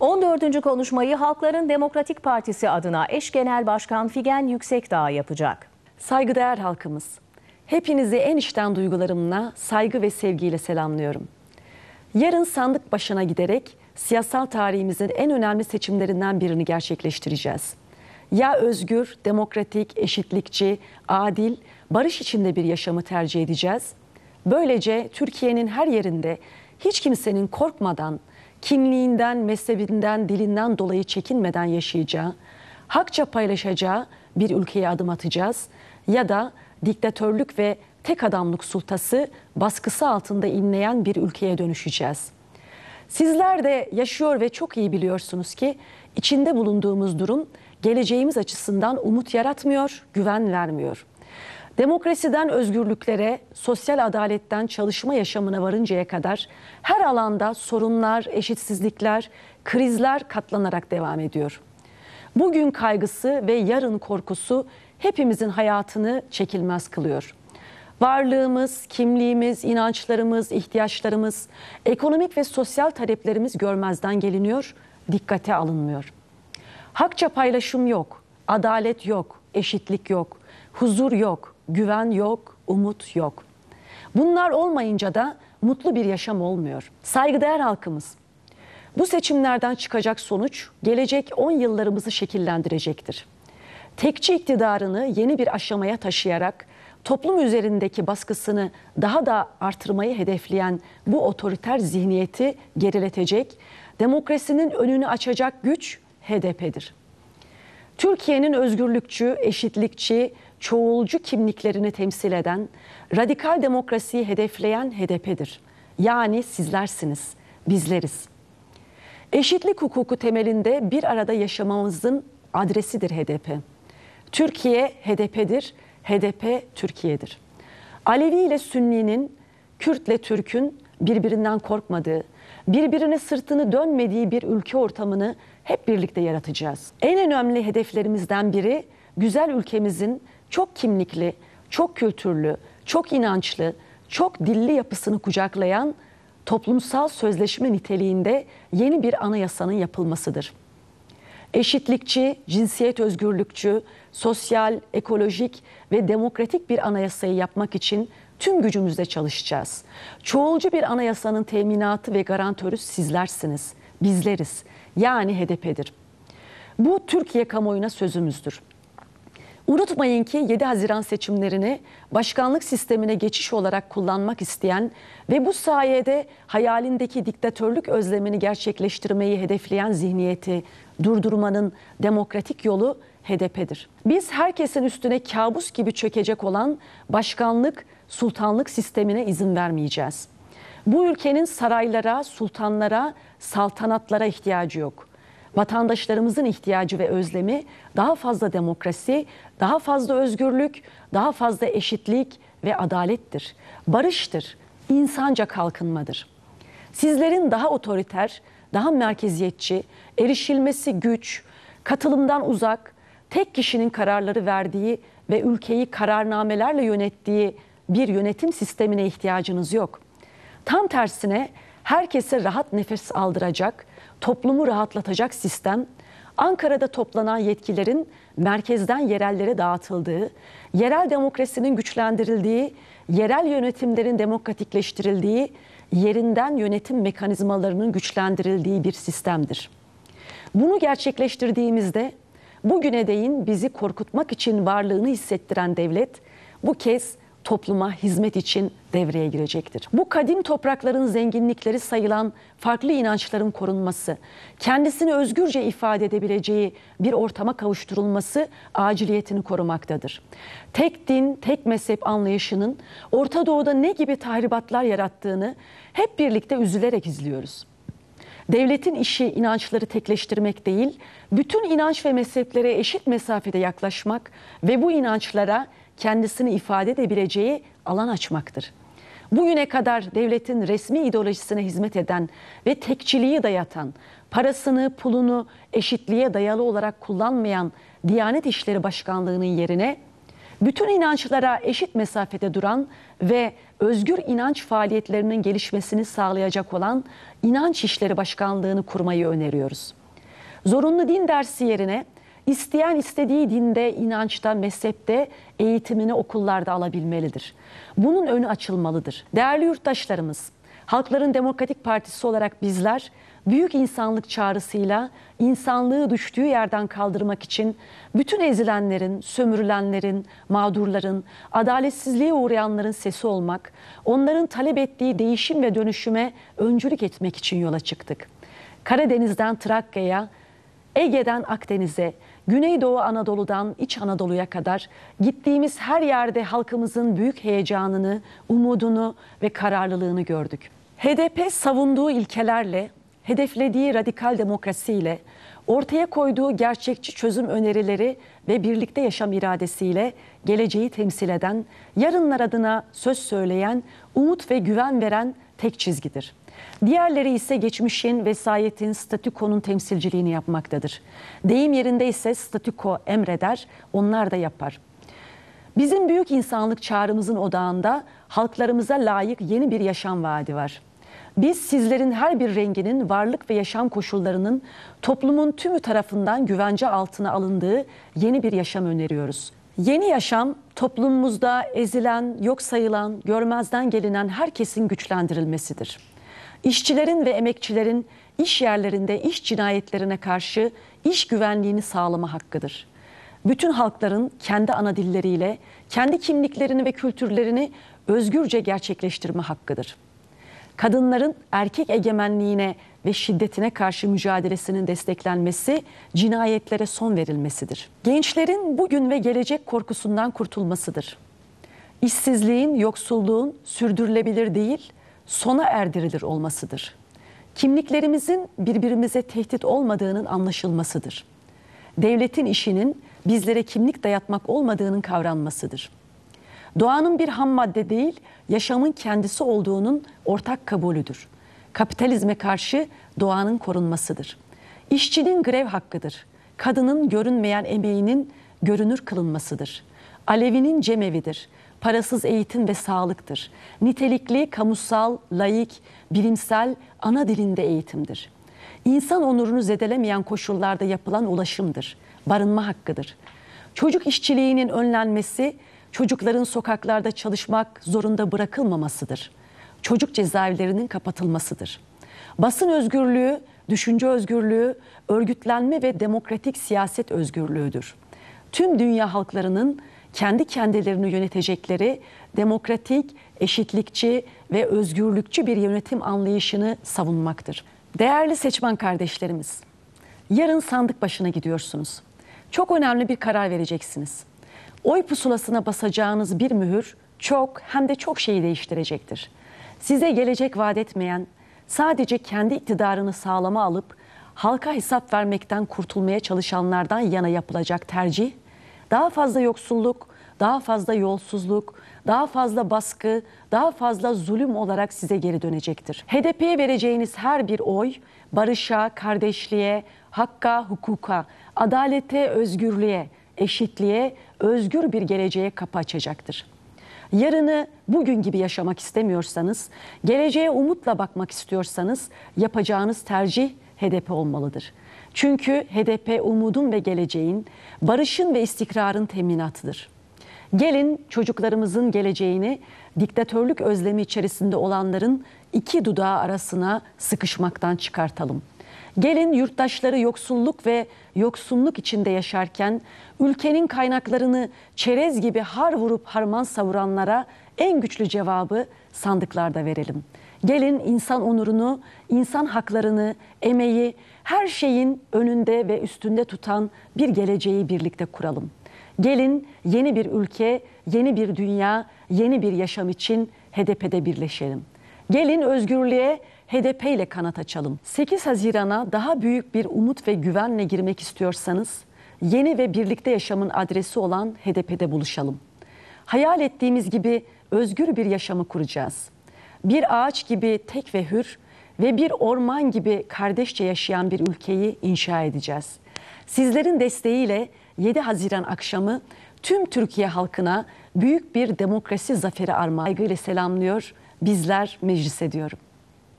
14. konuşmayı Halkların Demokratik Partisi adına eş genel başkan Figen Yüksekdağ yapacak. Saygıdeğer halkımız, hepinizi en içten duygularımla saygı ve sevgiyle selamlıyorum. Yarın sandık başına giderek siyasal tarihimizin en önemli seçimlerinden birini gerçekleştireceğiz. Ya özgür, demokratik, eşitlikçi, adil, barış içinde bir yaşamı tercih edeceğiz. Böylece Türkiye'nin her yerinde hiç kimsenin korkmadan kimliğinden, mezhebinden, dilinden dolayı çekinmeden yaşayacağı, hakça paylaşacağı bir ülkeye adım atacağız ya da diktatörlük ve tek adamlık sultası baskısı altında inleyen bir ülkeye dönüşeceğiz. Sizler de yaşıyor ve çok iyi biliyorsunuz ki içinde bulunduğumuz durum geleceğimiz açısından umut yaratmıyor, güven vermiyor. Demokrasiden özgürlüklere, sosyal adaletten çalışma yaşamına varıncaya kadar her alanda sorunlar, eşitsizlikler, krizler katlanarak devam ediyor. Bugün kaygısı ve yarın korkusu hepimizin hayatını çekilmez kılıyor. Varlığımız, kimliğimiz, inançlarımız, ihtiyaçlarımız, ekonomik ve sosyal taleplerimiz görmezden geliniyor, dikkate alınmıyor. Hakça paylaşım yok, adalet yok, eşitlik yok, huzur yok.'' güven yok, umut yok. Bunlar olmayınca da mutlu bir yaşam olmuyor. Saygıdeğer halkımız, bu seçimlerden çıkacak sonuç gelecek 10 yıllarımızı şekillendirecektir. Tekçi iktidarını yeni bir aşamaya taşıyarak toplum üzerindeki baskısını daha da artırmayı hedefleyen bu otoriter zihniyeti geriletecek, demokrasinin önünü açacak güç HDP'dir. Türkiye'nin özgürlükçü, eşitlikçi, çoğulcu kimliklerini temsil eden, radikal demokrasiyi hedefleyen HDP'dir. Yani sizlersiniz, bizleriz. Eşitlik hukuku temelinde bir arada yaşamamızın adresidir HDP. Türkiye HDP'dir, HDP Türkiye'dir. Alevi ile Sünni'nin, Kürtle Türk'ün birbirinden korkmadığı, birbirine sırtını dönmediği bir ülke ortamını hep birlikte yaratacağız. En önemli hedeflerimizden biri güzel ülkemizin çok kimlikli, çok kültürlü, çok inançlı, çok dilli yapısını kucaklayan toplumsal sözleşme niteliğinde yeni bir anayasanın yapılmasıdır. Eşitlikçi, cinsiyet özgürlükçü, sosyal, ekolojik ve demokratik bir anayasayı yapmak için tüm gücümüzle çalışacağız. Çoğulcu bir anayasanın teminatı ve garantörü sizlersiniz, bizleriz. Yani HDP'dir. Bu Türkiye kamuoyuna sözümüzdür. Unutmayın ki 7 Haziran seçimlerini başkanlık sistemine geçiş olarak kullanmak isteyen ve bu sayede hayalindeki diktatörlük özlemini gerçekleştirmeyi hedefleyen zihniyeti durdurmanın demokratik yolu HDP'dir. Biz herkesin üstüne kabus gibi çökecek olan başkanlık, sultanlık sistemine izin vermeyeceğiz. Bu ülkenin saraylara, sultanlara, saltanatlara ihtiyacı yok vatandaşlarımızın ihtiyacı ve özlemi daha fazla demokrasi, daha fazla özgürlük, daha fazla eşitlik ve adalettir. Barıştır, insanca kalkınmadır. Sizlerin daha otoriter, daha merkeziyetçi, erişilmesi güç, katılımdan uzak, tek kişinin kararları verdiği ve ülkeyi kararnamelerle yönettiği bir yönetim sistemine ihtiyacınız yok. Tam tersine herkese rahat nefes aldıracak, toplumu rahatlatacak sistem Ankara'da toplanan yetkilerin merkezden yerellere dağıtıldığı, yerel demokrasinin güçlendirildiği, yerel yönetimlerin demokratikleştirildiği, yerinden yönetim mekanizmalarının güçlendirildiği bir sistemdir. Bunu gerçekleştirdiğimizde bugüne değin bizi korkutmak için varlığını hissettiren devlet bu kez topluma hizmet için devreye girecektir. Bu kadim toprakların zenginlikleri sayılan farklı inançların korunması, kendisini özgürce ifade edebileceği bir ortama kavuşturulması aciliyetini korumaktadır. Tek din, tek mezhep anlayışının Orta Doğu'da ne gibi tahribatlar yarattığını hep birlikte üzülerek izliyoruz. Devletin işi inançları tekleştirmek değil, bütün inanç ve mezheplere eşit mesafede yaklaşmak ve bu inançlara kendisini ifade edebileceği alan açmaktır. Bugüne kadar devletin resmi ideolojisine hizmet eden ve tekçiliği dayatan, parasını, pulunu eşitliğe dayalı olarak kullanmayan Diyanet İşleri Başkanlığı'nın yerine bütün inançlara eşit mesafede duran ve özgür inanç faaliyetlerinin gelişmesini sağlayacak olan İnanç İşleri Başkanlığı'nı kurmayı öneriyoruz. Zorunlu din dersi yerine İsteyen istediği dinde, inançta, mezhepte eğitimini okullarda alabilmelidir. Bunun önü açılmalıdır. Değerli yurttaşlarımız, Halkların Demokratik Partisi olarak bizler büyük insanlık çağrısıyla insanlığı düştüğü yerden kaldırmak için bütün ezilenlerin, sömürülenlerin, mağdurların, adaletsizliğe uğrayanların sesi olmak, onların talep ettiği değişim ve dönüşüme öncülük etmek için yola çıktık. Karadeniz'den Trakya'ya, Ege'den Akdeniz'e, Güneydoğu Anadolu'dan İç Anadolu'ya kadar gittiğimiz her yerde halkımızın büyük heyecanını, umudunu ve kararlılığını gördük. HDP savunduğu ilkelerle hedeflediği radikal demokrasiyle, ortaya koyduğu gerçekçi çözüm önerileri ve birlikte yaşam iradesiyle geleceği temsil eden, yarınlar adına söz söyleyen, umut ve güven veren tek çizgidir. Diğerleri ise geçmişin, vesayetin, statükonun temsilciliğini yapmaktadır. Deyim yerinde ise statüko emreder, onlar da yapar. Bizim büyük insanlık çağrımızın odağında halklarımıza layık yeni bir yaşam vaadi var. Biz sizlerin her bir renginin varlık ve yaşam koşullarının toplumun tümü tarafından güvence altına alındığı yeni bir yaşam öneriyoruz. Yeni yaşam toplumumuzda ezilen, yok sayılan, görmezden gelinen herkesin güçlendirilmesidir. İşçilerin ve emekçilerin iş yerlerinde iş cinayetlerine karşı iş güvenliğini sağlama hakkıdır. Bütün halkların kendi ana dilleriyle, kendi kimliklerini ve kültürlerini özgürce gerçekleştirme hakkıdır kadınların erkek egemenliğine ve şiddetine karşı mücadelesinin desteklenmesi, cinayetlere son verilmesidir. Gençlerin bugün ve gelecek korkusundan kurtulmasıdır. İşsizliğin, yoksulluğun sürdürülebilir değil, sona erdirilir olmasıdır. Kimliklerimizin birbirimize tehdit olmadığının anlaşılmasıdır. Devletin işinin bizlere kimlik dayatmak olmadığının kavranmasıdır.'' doğanın bir ham madde değil, yaşamın kendisi olduğunun ortak kabulüdür. Kapitalizme karşı doğanın korunmasıdır. İşçinin grev hakkıdır. Kadının görünmeyen emeğinin görünür kılınmasıdır. Alevinin cemevidir. Parasız eğitim ve sağlıktır. Nitelikli, kamusal, layık, bilimsel, ana dilinde eğitimdir. İnsan onurunu zedelemeyen koşullarda yapılan ulaşımdır. Barınma hakkıdır. Çocuk işçiliğinin önlenmesi çocukların sokaklarda çalışmak zorunda bırakılmamasıdır. Çocuk cezaevlerinin kapatılmasıdır. Basın özgürlüğü, düşünce özgürlüğü, örgütlenme ve demokratik siyaset özgürlüğüdür. Tüm dünya halklarının kendi kendilerini yönetecekleri demokratik, eşitlikçi ve özgürlükçü bir yönetim anlayışını savunmaktır. Değerli seçmen kardeşlerimiz, yarın sandık başına gidiyorsunuz. Çok önemli bir karar vereceksiniz. Oy pusulasına basacağınız bir mühür çok hem de çok şeyi değiştirecektir. Size gelecek vaat etmeyen, sadece kendi iktidarını sağlama alıp halka hesap vermekten kurtulmaya çalışanlardan yana yapılacak tercih, daha fazla yoksulluk, daha fazla yolsuzluk, daha fazla baskı, daha fazla zulüm olarak size geri dönecektir. HDP'ye vereceğiniz her bir oy barışa, kardeşliğe, hakka, hukuka, adalete, özgürlüğe, eşitliğe, özgür bir geleceğe kapı açacaktır. Yarını bugün gibi yaşamak istemiyorsanız, geleceğe umutla bakmak istiyorsanız yapacağınız tercih HDP olmalıdır. Çünkü HDP umudun ve geleceğin, barışın ve istikrarın teminatıdır. Gelin çocuklarımızın geleceğini diktatörlük özlemi içerisinde olanların iki dudağı arasına sıkışmaktan çıkartalım.'' Gelin yurttaşları yoksulluk ve yoksunluk içinde yaşarken ülkenin kaynaklarını çerez gibi har vurup harman savuranlara en güçlü cevabı sandıklarda verelim. Gelin insan onurunu, insan haklarını, emeği, her şeyin önünde ve üstünde tutan bir geleceği birlikte kuralım. Gelin yeni bir ülke, yeni bir dünya, yeni bir yaşam için HDP'de birleşelim. Gelin özgürlüğe, HDP ile kanat açalım. 8 Haziran'a daha büyük bir umut ve güvenle girmek istiyorsanız yeni ve birlikte yaşamın adresi olan HDP'de buluşalım. Hayal ettiğimiz gibi özgür bir yaşamı kuracağız. Bir ağaç gibi tek ve hür ve bir orman gibi kardeşçe yaşayan bir ülkeyi inşa edeceğiz. Sizlerin desteğiyle 7 Haziran akşamı tüm Türkiye halkına büyük bir demokrasi zaferi armağan ile selamlıyor. Bizler meclis ediyorum.